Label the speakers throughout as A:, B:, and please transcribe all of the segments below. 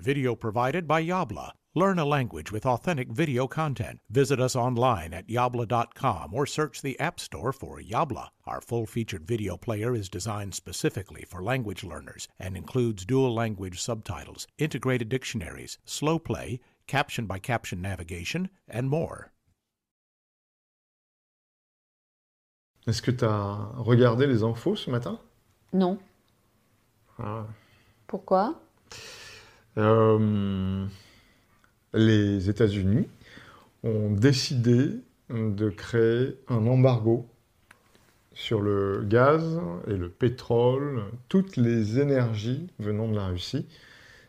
A: Video provided by Yabla. Learn a language with authentic video content. Visit us online at yabla.com or search the App Store for Yabla. Our full featured video player is designed specifically for language learners and includes dual language subtitles, integrated dictionaries, slow play, caption by caption navigation, and more.
B: Est-ce que tu as regardé les infos ce matin Non. Ah. Pourquoi Euh, les États-Unis ont décidé de créer un embargo sur le gaz et le pétrole. Toutes les énergies venant de la Russie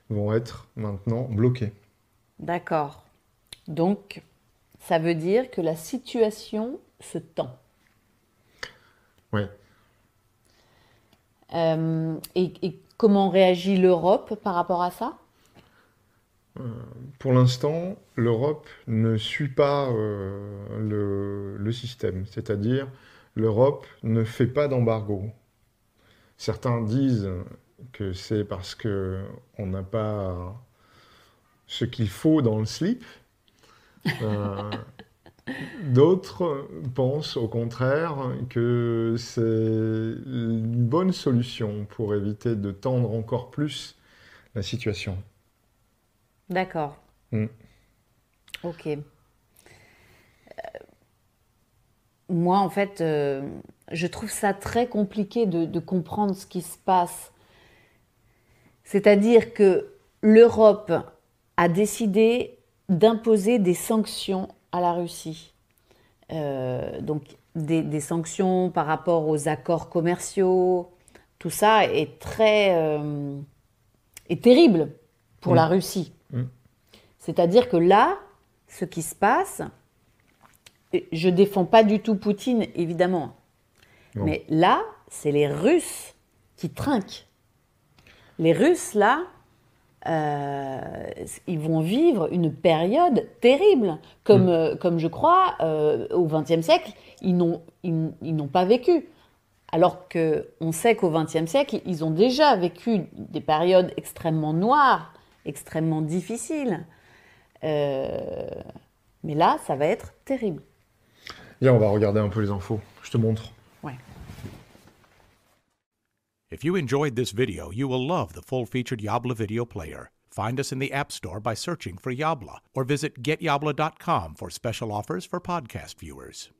B: vont être maintenant bloquées.
C: D'accord. Donc, ça veut dire que la situation se tend. Oui. Euh, et comment réagit l'Europe par rapport à ça
B: pour l'instant, l'Europe ne suit pas euh, le, système, c'est-à-dire l'Europe ne fait pas d'embargo. Certains disent que c'est parce qu'on n'a pas ce qu'il faut dans le slip. Euh, d'autres pensent au contraire que c'est une bonne solution pour éviter de tendre encore plus la situation. D'accord. Mm.
C: Ok. Euh, moi, en fait, euh, je trouve ça très compliqué de, comprendre ce qui se passe. C'est-à-dire que l'Europe a décidé d'imposer des sanctions à la Russie. Euh, donc, des, sanctions par rapport aux accords commerciaux, tout ça est très. est terrible pour mm. la Russie. C'est-à-dire que là, ce qui se passe, je défends pas du tout Poutine, évidemment. Mais là, c'est les Russes qui trinquent. Les Russes, là, euh, ils vont vivre une période terrible, comme, mm. euh, je crois, euh, au XXe siècle, ils n'ont ils n'ont pas vécu. Alors qu'on sait qu'au XXe siècle, ils ont déjà vécu des périodes extrêmement noires, extrêmement difficiles. Euh, mais là, ça va être terrible.
B: Viens, on va regarder un peu les infos. Je te montre.
C: Ouais.
A: If you enjoyed this video, you will love the full-featured Yabla video player. Find us in the App Store by searching for Yabla or visit getyabla.com for special offers for podcast viewers.